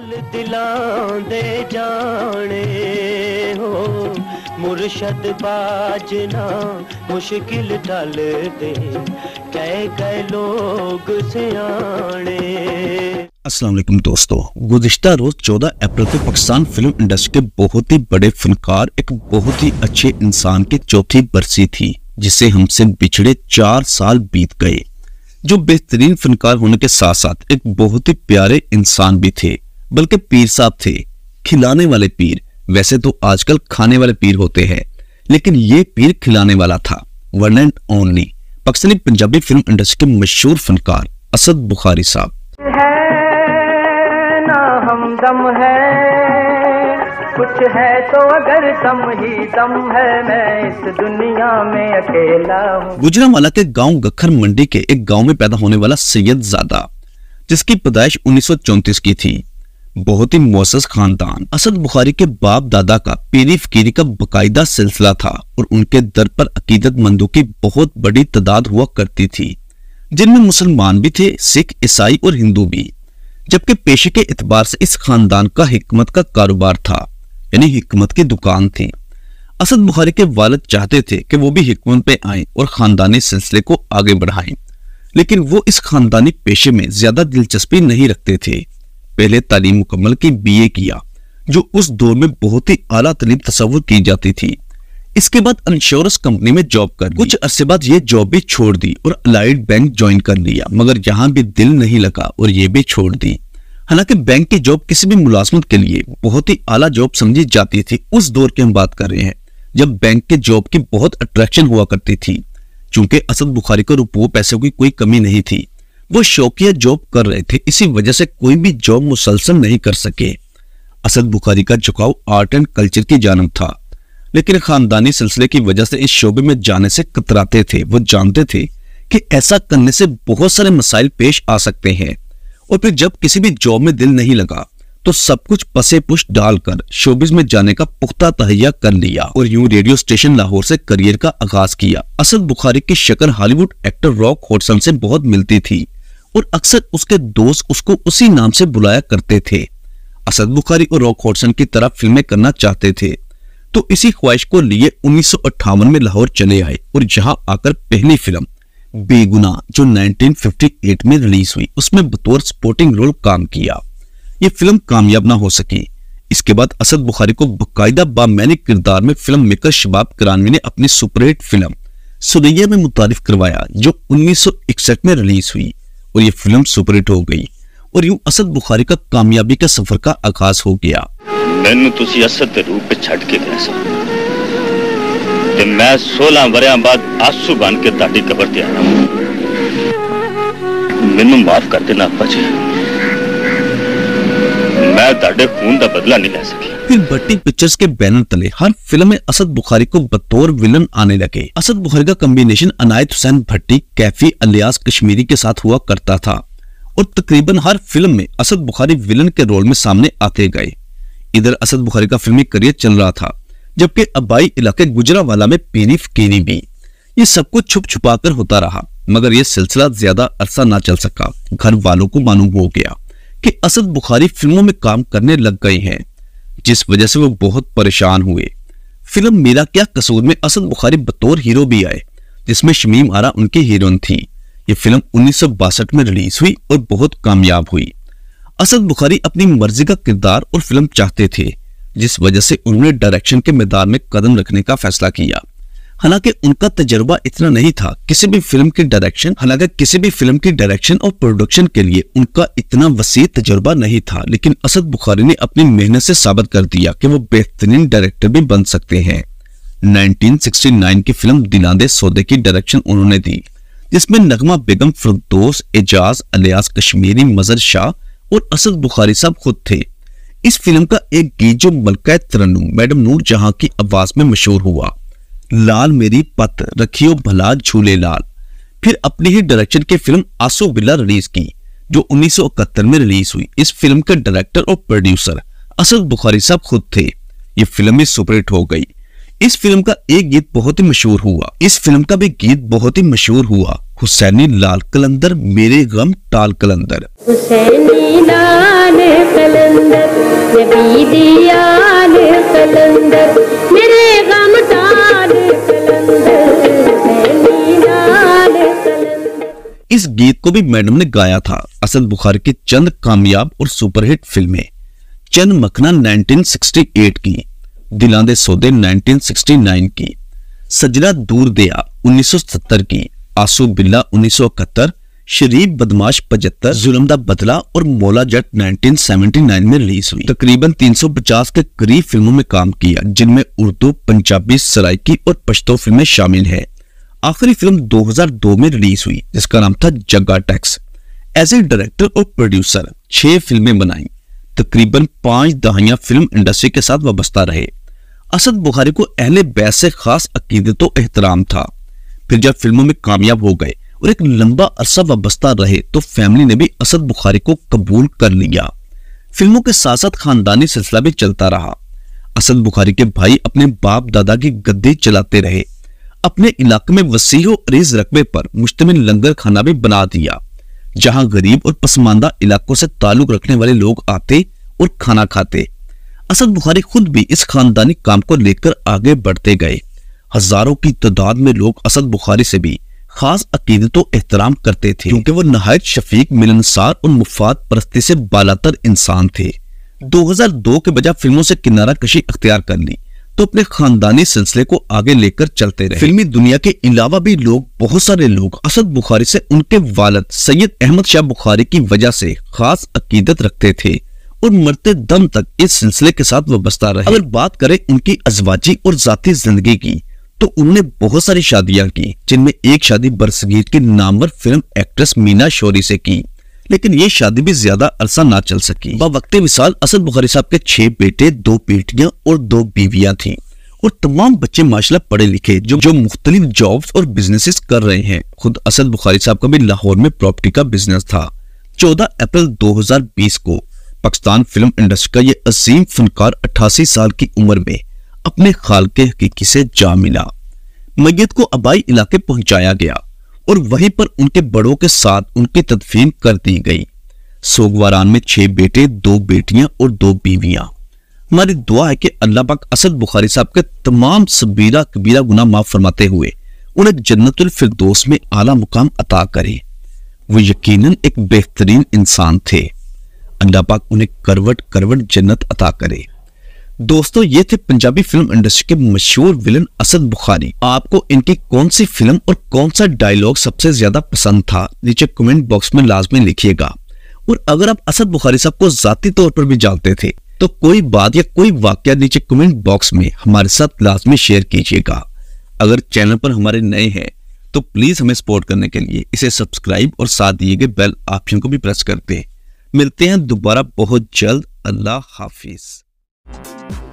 हाल ਦਿਲਾਂ दे जाने हो मुर्शद बाजना मुश्किल डल दे ਦੇ ਕਹਿ लोग सियाने असलम दोस्तों गुजशत रोज़ चौदह अप्रैल को पाकिस्तान फिल्म इंडस्ट्री के बहुत ही बड़े फनकार एक बहुत ही अच्छे इंसान की चौथी बरसी थी जिसे हमसे बिछड़े चार साल बीत गए जो बेहतरीन फनकार होने के साथ साथ एक बहुत ही प्यारे इंसान भी थे बल्कि पीर साहब थे खिलाने वाले पीर वैसे तो आजकल खाने वाले पीर होते हैं लेकिन ये पीर खिलाने वाला था one and only Pakistani Punjabi film industry के मशहूर फनकार असद बुखारी साहब कुछ है तो अगर दम ही दम है मैं इस दुनिया में अकेला गुजरावाला के गांव गखर मंडी के एक गांव में पैदा होने वाला सैयद जादा जिसकी पैदाइश 1934 की थी बहुत ही मोसस खानदान असद बुखारी के बाप दादा का पीरी फकीरी का बकायदा सिलसिला था और उनके दर पर मंदों की बहुत बड़ी तादाद हुआ करती थी जिनमें मुसलमान भी थे सिख ईसाई और हिंदू भी जबकि पेशे के एतबार से इस खानदान का हिकमत का कारोबार था यानी हिकमत की दुकान थी असद बुखारी के वालद चाहते थे कि वो भी हिकमत पे आए और खानदानी सिलसिले को आगे बढ़ाएं लेकिन वो इस खानदानी पेशे में ज्यादा दिलचस्पी नहीं रखते थे पहले तालीम मुकम्मल की बीए किया जो उस दौर में बहुत ही आला तलीम तस्वर की जाती थी इसके बाद इंश्योरेंस कंपनी में जॉब कर कुछ अरसे बाद ये जॉब भी छोड़ दी और अलाइड बैंक ज्वाइन कर लिया मगर यहाँ भी दिल नहीं लगा और ये भी छोड़ दी हालांकि बैंक की जॉब किसी भी मुलाजमत के लिए बहुत ही आला जॉब समझी जाती थी उस दौर की हम बात कर रहे हैं जब बैंक के जॉब की बहुत अट्रैक्शन हुआ करती थी चूंकि असद बुखारी को रुपये पैसों की कोई कमी नहीं थी वो शौकिया जॉब कर रहे थे इसी वजह से कोई भी जॉब मुसलसल नहीं कर सके असद बुखारी का झुकाव आर्ट एंड कल्चर की जानव था लेकिन खानदानी सिलसिले की वजह से इस शोबे में जाने से कतराते थे वो जानते थे कि ऐसा करने से बहुत सारे मसाइल पेश आ सकते हैं और फिर जब किसी भी जॉब में दिल नहीं लगा तो सब कुछ पसे पुश डालकर शोबे में जाने का पुख्ता तहैया कर लिया और यूं रेडियो स्टेशन लाहौर से करियर का आगाज किया असद बुखारी की शक्ल हॉलीवुड एक्टर रॉक होटसन से बहुत मिलती थी और अक्सर उसके दोस्त उसको उसी नाम से बुलाया करते थे असद बुखारी और रॉक हॉटसन की तरह फिल्में करना चाहते थे तो इसी ख्वाहिश को लिए उन्नीस में लाहौर चले आए और जहाँ आकर पहली फिल्म बेगुना जो 1958 में रिलीज हुई उसमें बतौर स्पोर्टिंग रोल काम किया ये फिल्म कामयाब ना हो सकी इसके बाद असद बुखारी को बाकायदा बामैनिक किरदार में फिल्म मेकर शबाब करानवी ने अपनी सुपरहिट फिल्म सुरैया में मुतारिफ करवाया जो 1961 में रिलीज हुई और ये फिल्म सुपरहिट हो गई और यूं असद बुखारी का कामयाबी का सफर का आगाज हो गया मैं असद के रूप के ते मैं सोलह वरिया बाद आसू बन के ताकि कबर त्या मैनू माफ कर देना मैं ਤੁਹਾਡੇ ਖੂਨ ਦਾ ਬਦਲਾ ਨਹੀਂ ਲੈ ਸਕੀ फिर भट्टी पिक्चर्स के बैनर तले हर फिल्म में असद बुखारी को बतौर विलन आने लगे असद बुखारी का कम्बिनेशन अनायत हुसैन भट्टी कैफी अलियास कश्मीरी के साथ हुआ करता था और तकरीबन हर फिल्म में असद बुखारी विलन के रोल में सामने आते गए इधर असद बुखारी का फिल्मी करियर चल रहा था जबकि अबाई इलाके गुजरावाला में पीनी फकीनी भी ये सब कुछ छुप छुपा कर होता रहा मगर यह सिलसिला ज्यादा अरसा ना चल सका घर वालों को मालूम हो गया कि असद बुखारी फिल्मों में काम करने लग गए हैं जिस वजह से वो बहुत परेशान हुए फिल्म मेरा क्या कसूर में असद बुखारी बतौर हीरो भी आए जिसमें शमीम आरा उनकी हीरोइन थी ये फिल्म उन्नीस में रिलीज हुई और बहुत कामयाब हुई असद बुखारी अपनी मर्जी का किरदार और फिल्म चाहते थे जिस वजह से उन्होंने डायरेक्शन के मैदान में कदम रखने का फैसला किया हालांकि उनका तजर्बा इतना नहीं था किसी भी फिल्म की डायरेक्शन हालांकि किसी भी फिल्म की डायरेक्शन और प्रोडक्शन के लिए उनका इतना वसी तजुर्बा नहीं था लेकिन असद बुखारी ने अपनी मेहनत से साबित कर दिया कि वो बेहतरीन डायरेक्टर भी बन सकते हैं 1969 की फिल्म दिनादे सौदे की डायरेक्शन उन्होंने दी जिसमें नगमा बेगम फरदोस एजाज अलियास कश्मीरी मजर शाह और असद बुखारी साहब खुद थे इस फिल्म का एक गीत जो मलका तरन्नू मैडम नूर जहां की आवाज में मशहूर हुआ लाल मेरी पत रखियो भला झूले लाल फिर अपनी ही डायरेक्शन की फिल्म आसो बिल्ला रिलीज की जो उन्नीस में रिलीज हुई इस फिल्म के डायरेक्टर और प्रोड्यूसर असद बुखारी साहब खुद थे ये फिल्म भी सुपरहिट हो गई इस फिल्म का एक गीत बहुत ही मशहूर हुआ इस फिल्म का भी गीत बहुत ही मशहूर हुआ हुसैनी लाल कलंदर मेरे गम टाल कलंदर हुसैनी लाल कलंदर को भी मैडम ने गाया था असद बुखारी की चंद कामयाब और सुपरहिट फिल्में चंद मखना 1968 की दिला दे सौदे 1969 की सजना दूर दया 1970 की आंसू बिल्ला उन्नीस शरीफ बदमाश पचहत्तर जुलम का बदला और मौला जट 1979 में रिलीज हुई तकरीबन 350 के करीब फिल्मों में काम किया जिनमें उर्दू पंजाबी सराइकी और पश्तो फिल्में शामिल है आखिरी फिल्म 2002 में रिलीज हुई जिसका नाम था Jagga tax as a director और प्रोड्यूसर छह फिल्में बनाई तकरीबन पांच दहाइया फिल्म इंडस्ट्री के साथ वाबस्ता रहे असद बुखारी को अहले बैस से खास अकीदत तो एहतराम था फिर जब फिल्मों में कामयाब हो गए और एक लंबा अरसा वाबस्ता रहे तो फैमिली ने भी असद बुखारी को कबूल कर लिया फिल्मों के साथ साथ खानदानी सिलसिला भी चलता रहा असद बुखारी के भाई अपने बाप दादा की गद्दी चलाते रहे अपने इलाके में वसीह अरीज रकबे पर मुश्तमिल लंगर खाना भी बना दिया जहां गरीब और पसमानदा इलाकों से ताल्लुक रखने वाले लोग आते और खाना खाते असद बुखारी खुद भी इस खानदानी काम को लेकर आगे बढ़ते गए हजारों की तादाद में लोग असद बुखारी से भी खास अकीदत एहतराम करते थे क्योंकि वो नहायत शफीक मिलनसार और मुफाद परस्ती से बालातर इंसान थे 2002 के बजाय फिल्मों से किनारा कशी अख्तियार कर ली तो अपने खानदानी सिलसिले को आगे लेकर चलते रहे फिल्मी दुनिया के अलावा भी लोग बहुत सारे लोग असद बुखारी से उनके वालद सैयद अहमद शाह बुखारी की वजह से खास अकीदत रखते थे और मरते दम तक इस सिलसिले के साथ वस्ता रहे अगर बात करें उनकी अजवाजी और जाती जिंदगी की तो उन्होंने बहुत सारी शादियां की जिनमें एक शादी बरसगीर की नामवर फिल्म एक्ट्रेस मीना शोरी से की लेकिन ये शादी भी ज्यादा अरसा ना चल सकी वक्त मिसाल असद बुखारी साहब के छह बेटे दो बेटियां और दो बीवियां थी और तमाम बच्चे माशाला पढ़े लिखे जो जो मुख्तलिफ जॉब और बिजनेसेस कर रहे हैं खुद असद बुखारी साहब का भी लाहौर में प्रॉपर्टी का बिजनेस था 14 अप्रैल 2020 को पाकिस्तान फिल्म इंडस्ट्री का ये असीम फनकार 88 साल की उम्र में अपने खाल के हकीकी से जा मिला मैयत को अबाई इलाके पहुंचाया गया और वहीं पर उनके बड़ों के साथ उनकी तदफीन कर दी गई सोगवारान में छह बेटे दो बेटियां और दो बीवियां हमारी दुआ है कि अल्लाह पाक असद बुखारी साहब के तमाम सबीरा कबीरा गुना माफ फरमाते हुए उन्हें जन्नतुल फिरदौस में आला मुकाम अता करे वो यकीनन एक बेहतरीन इंसान थे अल्लाह पाक उन्हें करवट करवट जन्नत अता करे दोस्तों ये थे पंजाबी फिल्म इंडस्ट्री के मशहूर विलन असद बुखारी आपको इनकी कौन सी फिल्म और कौन सा डायलॉग सबसे ज्यादा पसंद था नीचे कमेंट बॉक्स में लाजमी लिखिएगा और अगर आप असद बुखारी साहब को जाती तौर पर भी जानते थे तो कोई बात या कोई वाक्य नीचे कमेंट बॉक्स में हमारे साथ लाजमी शेयर कीजिएगा अगर चैनल पर हमारे नए हैं तो प्लीज हमें सपोर्ट करने के लिए इसे सब्सक्राइब और साथ दिए गए बेल ऑप्शन को भी प्रेस कर दें मिलते हैं दोबारा बहुत जल्द अल्लाह हाफिज़ Thank you